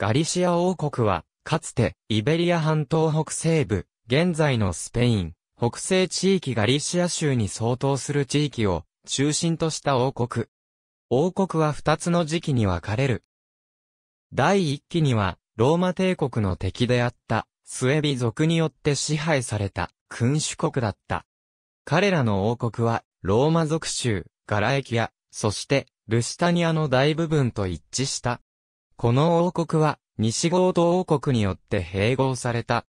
ガリシア王国は、かつて、イベリア半島北西部、現在のスペイン、北西地域ガリシア州に相当する地域を、中心とした王国。王国は二つの時期に分かれる。第一期には、ローマ帝国の敵であった、スエビ族によって支配された、君主国だった。彼らの王国は、ローマ族州、ガラエキア、そして、ルシタニアの大部分と一致した。この王国は、西ゴート王国によって併合された。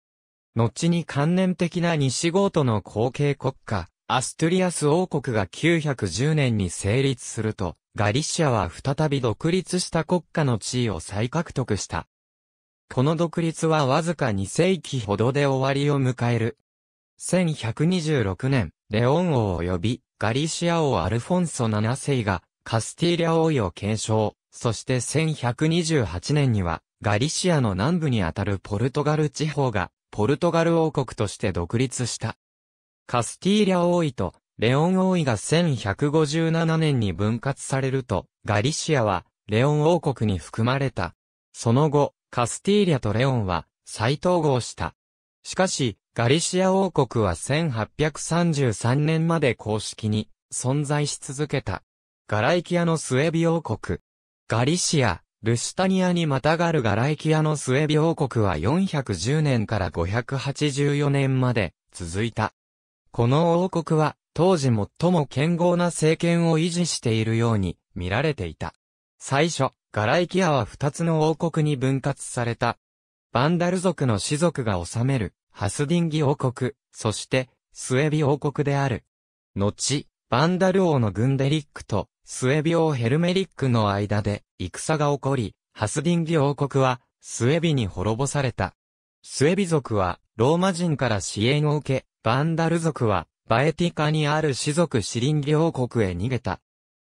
後に関連的な西ゴートの後継国家、アストゥリアス王国が910年に成立すると、ガリシアは再び独立した国家の地位を再獲得した。この独立はわずか2世紀ほどで終わりを迎える。1126年、レオン王及びガリシア王アルフォンソ7世がカスティーリャ王位を継承、そして1128年にはガリシアの南部にあたるポルトガル地方が、ポルトガル王国として独立した。カスティーリャ王位と、レオン王位が1157年に分割されると、ガリシアは、レオン王国に含まれた。その後、カスティーリャとレオンは、再統合した。しかし、ガリシア王国は1833年まで公式に存在し続けた。ガライキアのスエビ王国。ガリシア、ルシタニアにまたがるガライキアの末王国は410年から584年まで続いた。この王国は当時最も堅豪な政権を維持しているように見られていた。最初、ガライキアは二つの王国に分割された。バンダル族の氏族が治めるハスディンギ王国、そしてスエビ王国である。後、バンダル王のグンデリックとスエビオヘルメリックの間で戦が起こり、ハスディンギ王国はスエビに滅ぼされた。スエビ族はローマ人から支援を受け、バンダル族はバエティカにある氏族シリンギ王国へ逃げた。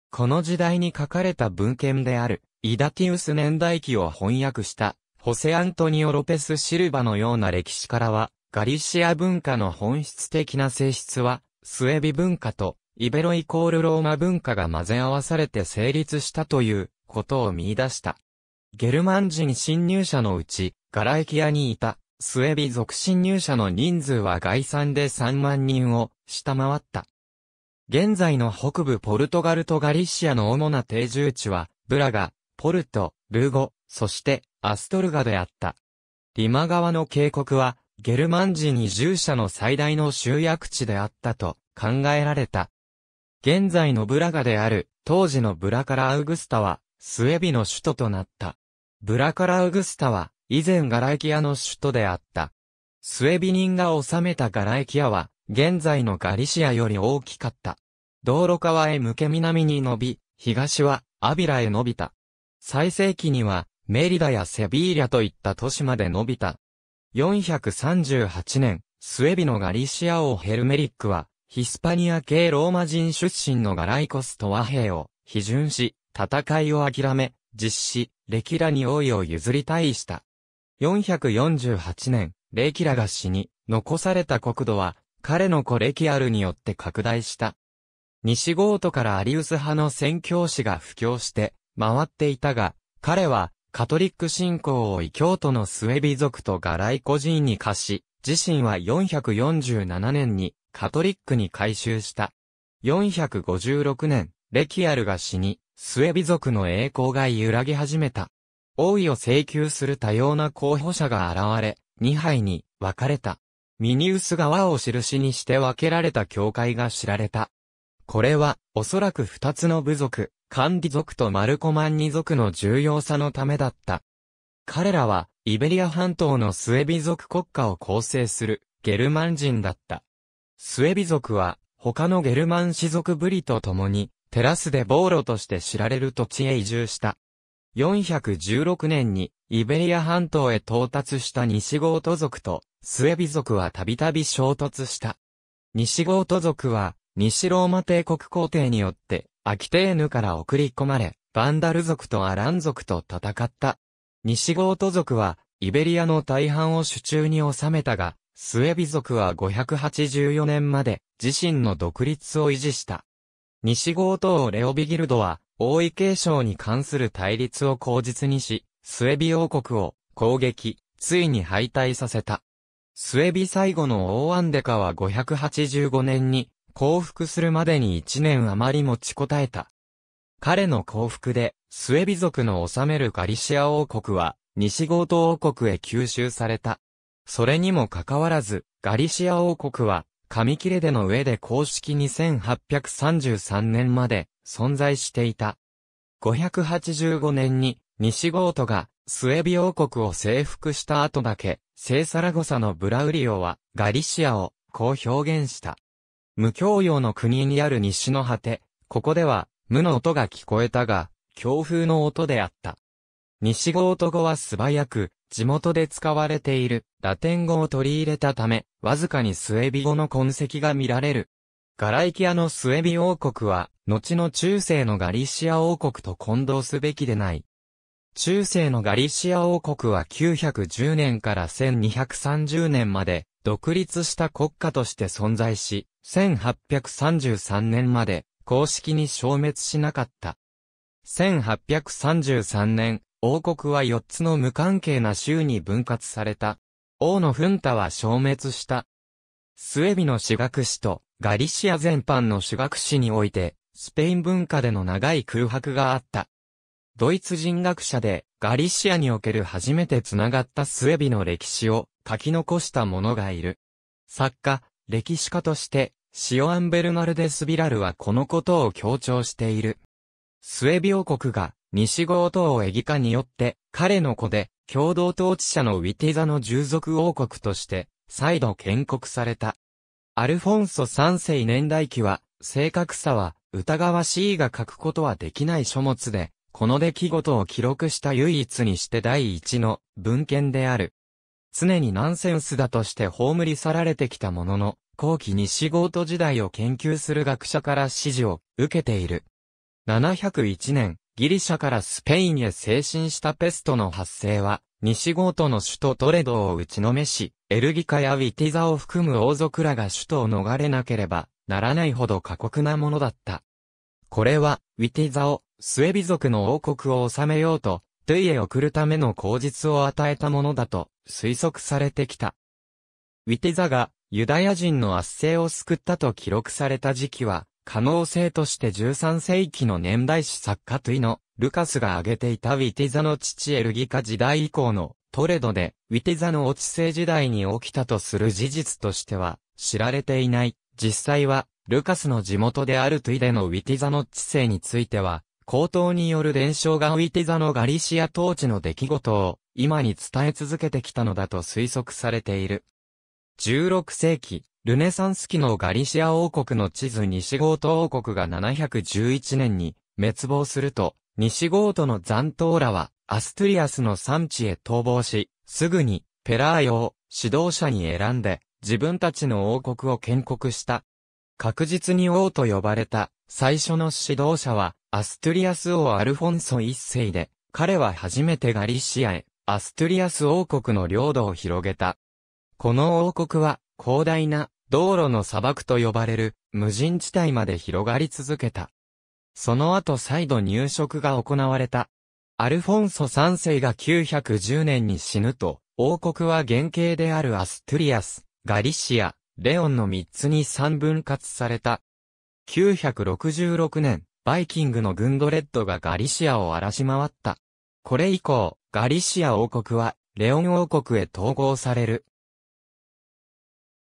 この時代に書かれた文献であるイダティウス年代記を翻訳したホセアントニオ・ロペス・シルバのような歴史からは、ガリシア文化の本質的な性質は、スエビ文化とイベロイコールローマ文化が混ぜ合わされて成立したということを見出した。ゲルマン人侵入者のうち、ガラエキアにいたスエビ族侵入者の人数は概算で3万人を下回った。現在の北部ポルトガルとガリシアの主な定住地は、ブラガ、ポルト、ルゴ、そしてアストルガであった。リマ川の渓谷は、ゲルマン人移住者の最大の集約地であったと考えられた。現在のブラガである、当時のブラカラ・アウグスタは、スエビの首都となった。ブラカラ・アウグスタは、以前ガラエキアの首都であった。スエビ人が治めたガラエキアは、現在のガリシアより大きかった。道路川へ向け南に伸び、東はアビラへ伸びた。最盛期には、メリダやセビーリャといった都市まで伸びた。438年、スエビのガリシア王ヘルメリックは、ヒスパニア系ローマ人出身のガライコスと和平を批准し、戦いを諦め、実施、レキラに王位を譲り退した。448年、レキラが死に、残された国土は、彼の子レキアルによって拡大した。西ゴートからアリウス派の宣教師が布教して、回っていたが、彼は、カトリック信仰を異教徒のスエビ族とガライコ人に課し、自身は447年にカトリックに改修した。456年、レキアルが死に、スエビ族の栄光が揺らぎ始めた。王位を請求する多様な候補者が現れ、2杯に分かれた。ミニウス川を印にして分けられた教会が知られた。これは、おそらく2つの部族、カンディ族とマルコマンニ族の重要さのためだった。彼らは、イベリア半島のスエビ族国家を構成する、ゲルマン人だった。スエビ族は、他のゲルマン氏族ブリと共に、テラスで暴露として知られる土地へ移住した。416年に、イベリア半島へ到達した西ゴート族と、スエビ族はたびたび衝突した。西ゴート族は、西ローマ帝国皇帝によって、アキテーヌから送り込まれ、バンダル族とアラン族と戦った。西ゴート族は、イベリアの大半を手中に収めたが、スエビ族は584年まで自身の独立を維持した。西郷党レオビギルドは、王位継承に関する対立を口実にし、スエビ王国を攻撃、ついに敗退させた。スエビ最後の王アンデカは585年に降伏するまでに1年余り持ちこたえた。彼の降伏で、スエビ族の治めるガリシア王国は、西ゴ党王国へ吸収された。それにもかかわらず、ガリシア王国は、紙切れでの上で公式2833年まで存在していた。585年に西ゴートがスエビ王国を征服した後だけ、聖サラゴサのブラウリオはガリシアをこう表現した。無教養の国にある西の果て、ここでは無の音が聞こえたが、強風の音であった。西郷ー語は素早く、地元で使われているラテン語を取り入れたため、わずかにスエビ語の痕跡が見られる。ガライキアのスエビ王国は、後の中世のガリシア王国と混同すべきでない。中世のガリシア王国は910年から1230年まで独立した国家として存在し、1833年まで公式に消滅しなかった。1833年、王国は4つの無関係な州に分割された。王のフンタは消滅した。スウェビの私学史とガリシア全般の私学史において、スペイン文化での長い空白があった。ドイツ人学者でガリシアにおける初めて繋がったスウェビの歴史を書き残した者がいる。作家、歴史家として、シオアン・ベルナルデス・ビラルはこのことを強調している。スウェビ王国が西郷東駅カによって、彼の子で、共同統治者のウィティザの従属王国として、再度建国された。アルフォンソ三世年代記は、正確さは疑わしいが書くことはできない書物で、この出来事を記録した唯一にして第一の文献である。常にナンセンスだとして葬り去られてきたものの、後期西郷都時代を研究する学者から指示を受けている。701年、ギリシャからスペインへ精神したペストの発生は、西ゴートの首都トレドを打ちのめし、エルギカやウィティザを含む王族らが首都を逃れなければならないほど過酷なものだった。これは、ウィティザを、スエビ族の王国を治めようと、トゥイへ送るための口実を与えたものだと推測されてきた。ウィティザがユダヤ人の圧政を救ったと記録された時期は、可能性として13世紀の年代史作家トゥイの、ルカスが挙げていたウィティザの父エルギカ時代以降のトレドで、ウィティザの落ち生時代に起きたとする事実としては、知られていない。実際は、ルカスの地元であるトゥイでのウィティザの知性については、高等による伝承がウィティザのガリシア統治の出来事を、今に伝え続けてきたのだと推測されている。16世紀、ルネサンス期のガリシア王国の地図西ゴート王国が711年に滅亡すると、西ゴートの残党らはアストゥリアスの産地へ逃亡し、すぐにペラーヨを指導者に選んで自分たちの王国を建国した。確実に王と呼ばれた最初の指導者はアストゥリアス王アルフォンソ一世で、彼は初めてガリシアへアストゥリアス王国の領土を広げた。この王国は広大な道路の砂漠と呼ばれる無人地帯まで広がり続けた。その後再度入植が行われた。アルフォンソ3世が910年に死ぬと、王国は原型であるアストゥリアス、ガリシア、レオンの3つに3分割された。966年、バイキングのグンドレッドがガリシアを荒らし回った。これ以降、ガリシア王国は、レオン王国へ統合される。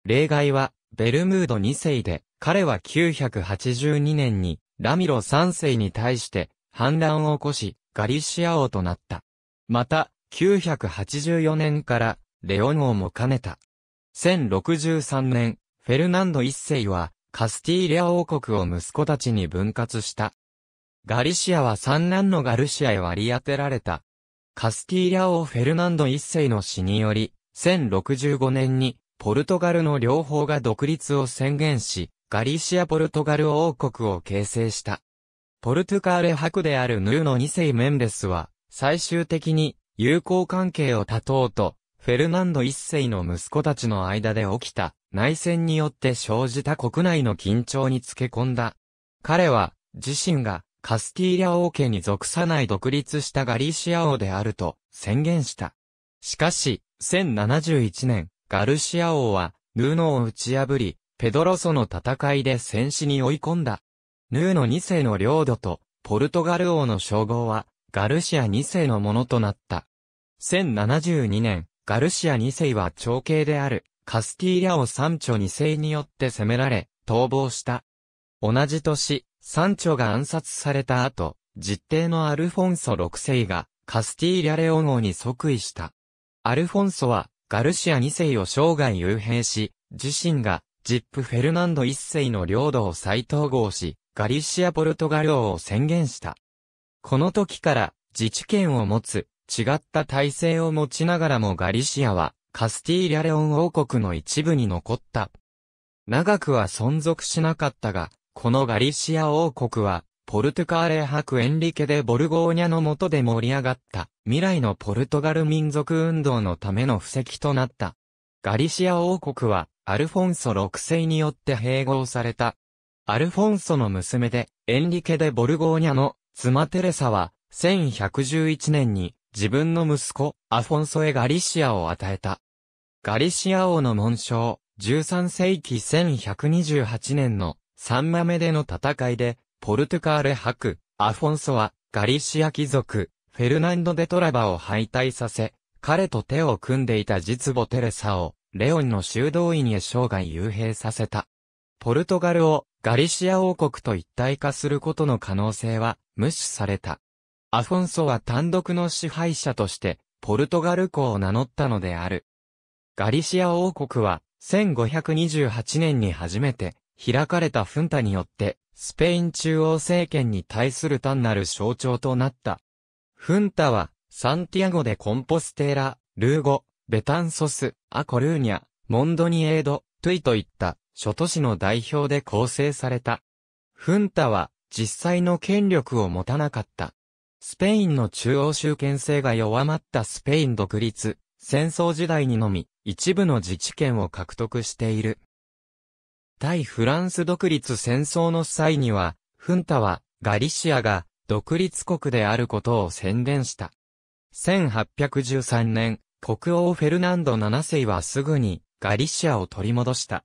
例外は、ベルムード2世で、彼は982年に、ラミロ3世に対して、反乱を起こし、ガリシア王となった。また、984年から、レオン王も兼ねた。1063年、フェルナンド1世は、カスティーリア王国を息子たちに分割した。ガリシアは三男のガルシアへ割り当てられた。カスティーリア王フェルナンド1世の死により、1065年にポルトガルの両方が独立を宣言し、ガリシア・ポルトガル王国を形成した。ポルトカーレ博であるヌーの2世メンデスは、最終的に友好関係を断とうと、フェルナンド1世の息子たちの間で起きた内戦によって生じた国内の緊張につけ込んだ。彼は、自身がカスティーリャ王家に属さない独立したガリシア王であると宣言した。しかし、1071年、ガルシア王は、ヌーノを打ち破り、ペドロソの戦いで戦死に追い込んだ。ヌーノ2世の領土と、ポルトガル王の称号は、ガルシア2世のものとなった。1072年、ガルシア2世は長兄である、カスティーリャ王三ョ2世によって攻められ、逃亡した。同じ年、三ョが暗殺された後、実帝のアルフォンソ6世が、カスティーリャレオン王に即位した。アルフォンソは、ガルシア2世を生涯幽閉し、自身が、ジップ・フェルナンド1世の領土を再統合し、ガリシア・ポルトガル王を宣言した。この時から、自治権を持つ、違った体制を持ちながらもガリシアは、カスティーリャ・レオン王国の一部に残った。長くは存続しなかったが、このガリシア王国は、ポルトカーレ博エンリケでボルゴーニャの下で盛り上がった、未来のポルトガル民族運動のための布石となった。ガリシア王国は、アルフォンソ6世によって併合された。アルフォンソの娘で、エンリケでボルゴーニャの妻テレサは、1111年に、自分の息子、アフォンソへガリシアを与えた。ガリシア王の紋章、13世紀1128年の、サンマメでの戦いで、ポルトカーレ博、アフォンソは、ガリシア貴族、フェルナンド・デトラバを敗退させ、彼と手を組んでいた実母テレサを、レオンの修道院へ生涯幽閉させた。ポルトガルをガリシア王国と一体化することの可能性は無視された。アフォンソは単独の支配者としてポルトガル公を名乗ったのである。ガリシア王国は1528年に初めて開かれたフンタによって、スペイン中央政権に対する単なる象徴となった。フンタは、サンティアゴでコンポステーラ、ルーゴ、ベタンソス、アコルーニャ、モンドニエード、トゥイといった諸都市の代表で構成された。フンタは実際の権力を持たなかった。スペインの中央集権制が弱まったスペイン独立、戦争時代にのみ一部の自治権を獲得している。対フランス独立戦争の際には、フンタはガリシアが独立国であることを宣伝した。1813年、国王フェルナンド7世はすぐにガリシアを取り戻した。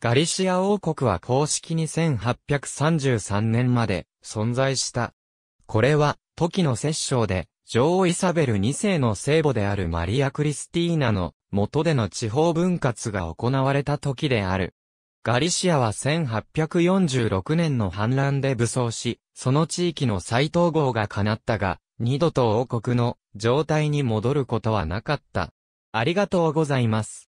ガリシア王国は公式に1833年まで存在した。これは、時の摂政で、女王イサベル2世の聖母であるマリア・クリスティーナの元での地方分割が行われた時である。ガリシアは1846年の反乱で武装し、その地域の再統合が叶ったが、二度と王国の状態に戻ることはなかった。ありがとうございます。